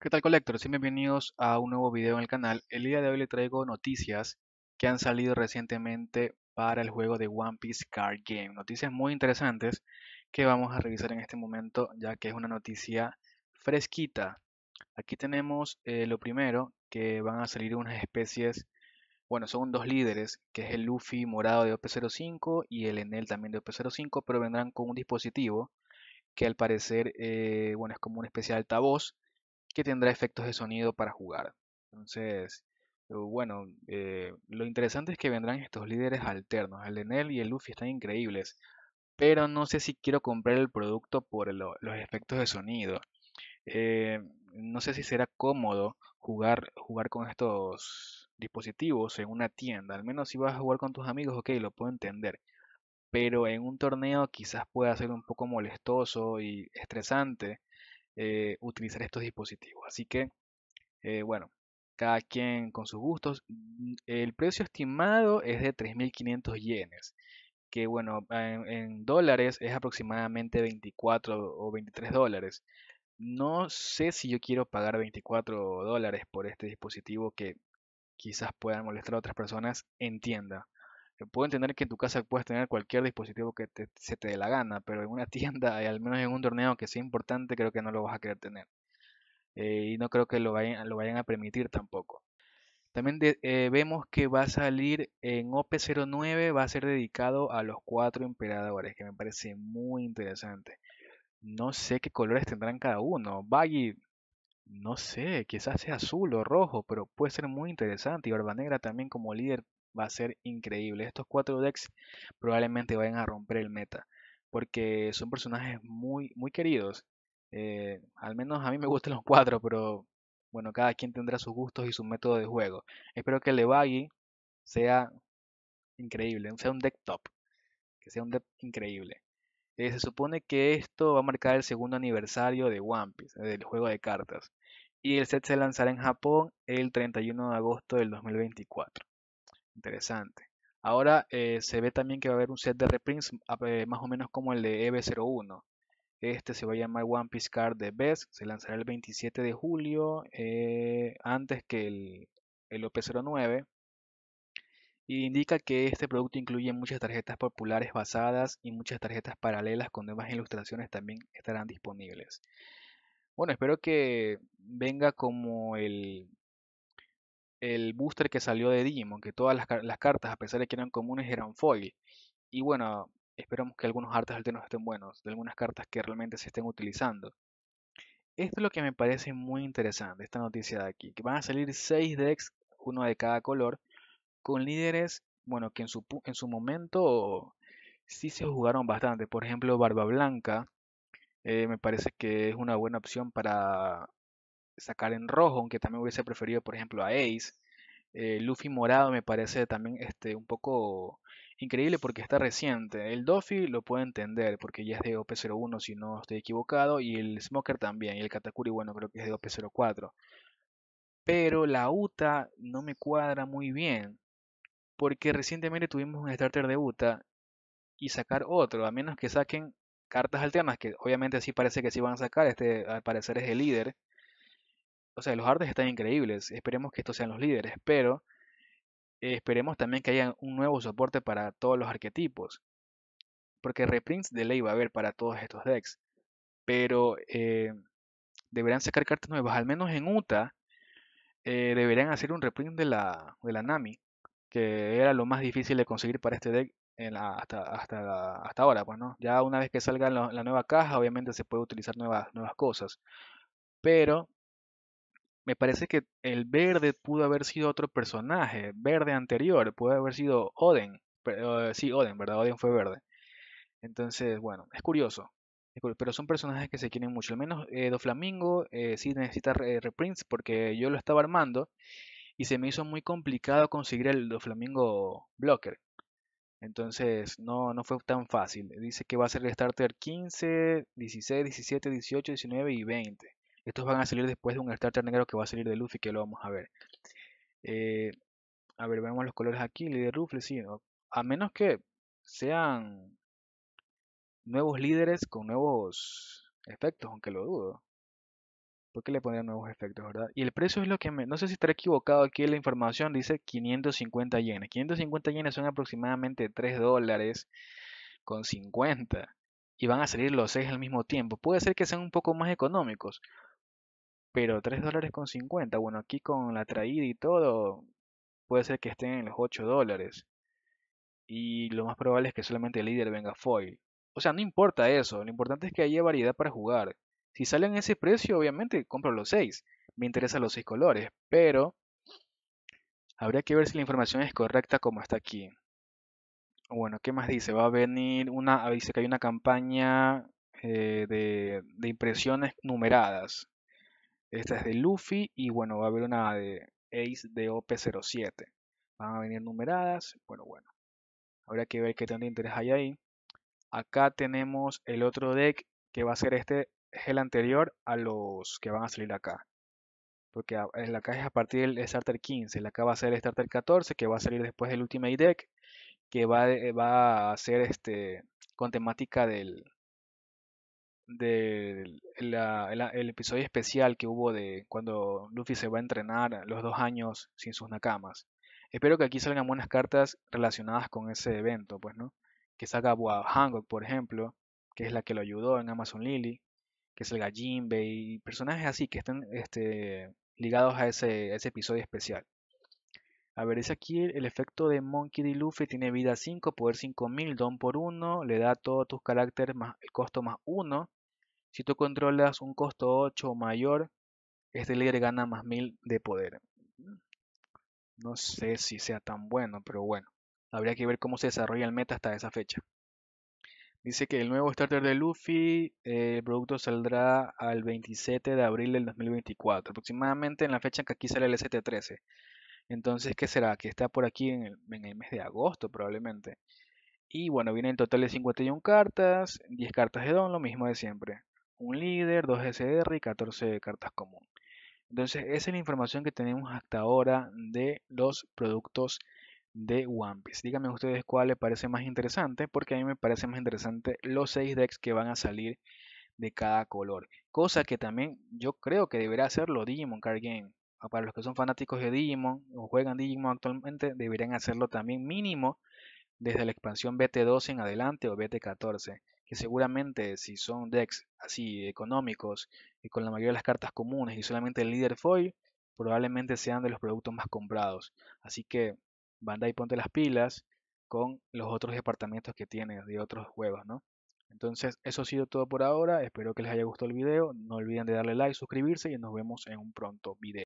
¿Qué tal colectores? bienvenidos a un nuevo video en el canal. El día de hoy les traigo noticias que han salido recientemente para el juego de One Piece Card Game. Noticias muy interesantes que vamos a revisar en este momento ya que es una noticia fresquita. Aquí tenemos eh, lo primero que van a salir unas especies, bueno son dos líderes que es el Luffy morado de OP05 y el Enel también de OP05 pero vendrán con un dispositivo que al parecer eh, bueno, es como un especial altavoz que tendrá efectos de sonido para jugar. Entonces, eh, bueno, eh, lo interesante es que vendrán estos líderes alternos. El de y el Luffy están increíbles. Pero no sé si quiero comprar el producto por los efectos de sonido. Eh, no sé si será cómodo jugar, jugar con estos dispositivos en una tienda. Al menos si vas a jugar con tus amigos, ok, lo puedo entender. Pero en un torneo quizás pueda ser un poco molestoso y estresante eh, utilizar estos dispositivos. Así que, eh, bueno, cada quien con sus gustos. Mm, el precio estimado es de 3.500 yenes, que bueno, en, en, dólares es aproximadamente 24 o 23 dólares. No sé si yo quiero pagar 24 dólares por este dispositivo que quizás pueda molestar a otras personas, entienda. Eh, puedo entender que en tu casa puedes tener cualquier dispositivo que se te dé la gana, pero en una tienda, y al menos en un torneo que sea importante, creo que no lo vas a querer tener. Eh, y no creo que lo vayan, lo vayan a permitir tampoco. También eh, vemos que va a salir en OP09, va a ser dedicado a los cuatro emperadores, que me parece muy interesante. No sé qué colores tendrán cada uno. Baggy, no sé, quizás sea azul o rojo, pero puede ser muy interesante. Y Barba Negra también como líder va a ser increíble. Estos cuatro decks probablemente vayan a romper el meta. Porque son personajes muy, muy queridos. Eh, al menos a mí me gustan los cuatro, pero bueno, cada quien tendrá sus gustos y su método de juego. Espero que el Levagi sea increíble, sea un deck top. Que sea un deck increíble. Eh, se supone que esto va a marcar el segundo aniversario de One Piece, del juego de cartas. Y el set se lanzará en Japón el 31 de agosto del 2024. Interesante. Ahora eh, se ve también que va a haber un set de reprints más o menos como el de EB01. Este se va a llamar One Piece Card de Best. Se lanzará el 27 de julio, eh, antes que el, OP09. Y indica que este producto incluye muchas tarjetas populares basadas y muchas tarjetas paralelas con nuevas ilustraciones también estarán disponibles. Bueno, espero que venga como el, el booster que salió de Digimon, que todas las, cartas, a pesar de que eran comunes, eran foil. Y bueno, esperamos que algunos artes alternos estén buenos, de algunas cartas que realmente se estén utilizando. Esto es lo que me parece muy interesante, esta noticia de aquí, que van a salir 6 decks, uno de cada color, con líderes, bueno, que en su, en su momento sí se jugaron bastante. Por ejemplo, Barba Blanca, eh, me parece que es una buena opción para sacar en rojo, aunque también hubiese preferido, por ejemplo, a Ace. Eh, Luffy morado me parece también este, un poco increíble porque está reciente. El Doffy lo puedo entender porque ya es de OP01 si no estoy equivocado. Y el Smoker también. Y el Katakuri, bueno, creo que es de OP04. Pero la Uta no me cuadra muy bien. Porque recientemente tuvimos un starter de Uta y sacar otro. A menos que saquen cartas alternas, que obviamente sí parece que sí van a sacar. Este al parecer es el líder o sea, los artes están increíbles, esperemos que estos sean los líderes, pero esperemos también que haya un nuevo soporte para todos los arquetipos, porque reprints de ley va a haber para todos estos decks, pero eh, deberán sacar cartas nuevas, al menos en UTA eh, deberían hacer un reprint de la, de la Nami, que era lo más difícil de conseguir para este deck hasta, hasta, hasta ahora, pues, Ya una vez que salga la, la nueva caja, obviamente se puede utilizar nuevas, nuevas cosas. Pero me parece que el verde pudo haber sido otro personaje, verde anterior, pudo haber sido Odin, pero, eh, sí, Odin, ¿verdad? Odin fue verde. Entonces, bueno, es curioso, pero son personajes que se quieren mucho, al menos eh, Doflamingo eh, sí necesita eh, reprints porque yo lo estaba armando y se me hizo muy complicado conseguir el Doflamingo Blocker. Entonces no, no fue tan fácil. Dice que va a ser el starter 15, 16, 17, 18, 19 y 20. Estos van a salir después de un starter negro que va a salir de Luffy, que lo vamos a ver. Eh, a ver, vemos los colores aquí. Líder rufle, sí. A menos que sean nuevos líderes con nuevos efectos, aunque lo dudo. ¿Por qué le pondrían nuevos efectos, verdad? Y el precio es lo que me... No sé si estaré equivocado aquí en la información. Dice 550 yenes. 550 yenes son aproximadamente 3 dólares con 50. Y van a salir los 6 al mismo tiempo. Puede ser que sean un poco más económicos. Pero 3 dólares con 50, bueno, aquí con la traída y todo, puede ser que estén en los 8 dólares. Y lo más probable es que solamente el líder venga foil. O sea, no importa eso, lo importante es que haya variedad para jugar. Si salen ese precio, obviamente compro los 6. Me interesan los 6 colores, pero habría que ver si la información es correcta como está aquí. Bueno, ¿qué más dice? Va a venir una, ah, dice que hay una campaña eh, de impresiones numeradas. Esta es de Luffy y bueno, va a haber una de Ace de OP07. Van a venir numeradas. Bueno, bueno. Habrá que ver qué de interés hay ahí. Acá tenemos el otro deck que va a ser este Es el anterior a los que van a salir acá. Porque en la caja es a partir del Starter 15. La acá va a ser el Starter 14 que va a salir después del Ultimate Deck. Que va, va a ser este con temática del, del de ah, ah, el episodio especial que hubo de cuando Luffy se va a entrenar los dos años sin sus nakamas. Espero que aquí salgan buenas cartas relacionadas con ese evento, pues, ¿no? Que salga Boa Hancock, por ejemplo, que es la que lo ayudó en Amazon Lily, que salga Jinbei, y personajes así que estén este, ligados a ese, episodio especial. A ver, es aquí el, efecto de Monkey D. Luffy. Tiene vida 5, poder 5000, don por 1. Le da todos tus caracteres más el costo más 1. Si tú controlas un costo 8 o mayor, este líder gana más 1000 de poder. No sé si sea tan bueno, pero bueno. Habría que ver cómo se desarrolla el meta hasta esa fecha. Dice que el nuevo starter de Luffy, eh, el producto saldrá al 27 de abril del 2024, aproximadamente en la fecha en que aquí sale el ST13. Entonces, ¿qué será? Que está por aquí en en el mes de agosto probablemente. Y bueno, viene en total de 51 cartas, 10 cartas de don, lo mismo de siempre un líder, dos SDR y 14 cartas común. Entonces, esa es la información que tenemos hasta ahora de los productos de One Piece. Díganme ustedes cuál les parece más interesante, porque a mí me parece más interesante los 6 decks que van a salir de cada color. Cosa que también yo creo que deberá hacerlo Digimon Card Game. Ah, para los que son fanáticos de Digimon o juegan Digimon actualmente, deberían hacerlo también mínimo desde la expansión BT12 en adelante o BT14 que seguramente si son decks así económicos y con la mayoría de las cartas comunes y solamente el líder foil, probablemente sean de los productos más comprados. Así que y ponte las pilas con los otros departamentos que tienes de otros juegos, ¿no? Entonces, eso ha sido todo por ahora. Espero que les haya gustado el video. No olviden de darle like, suscribirse y nos vemos en un pronto video.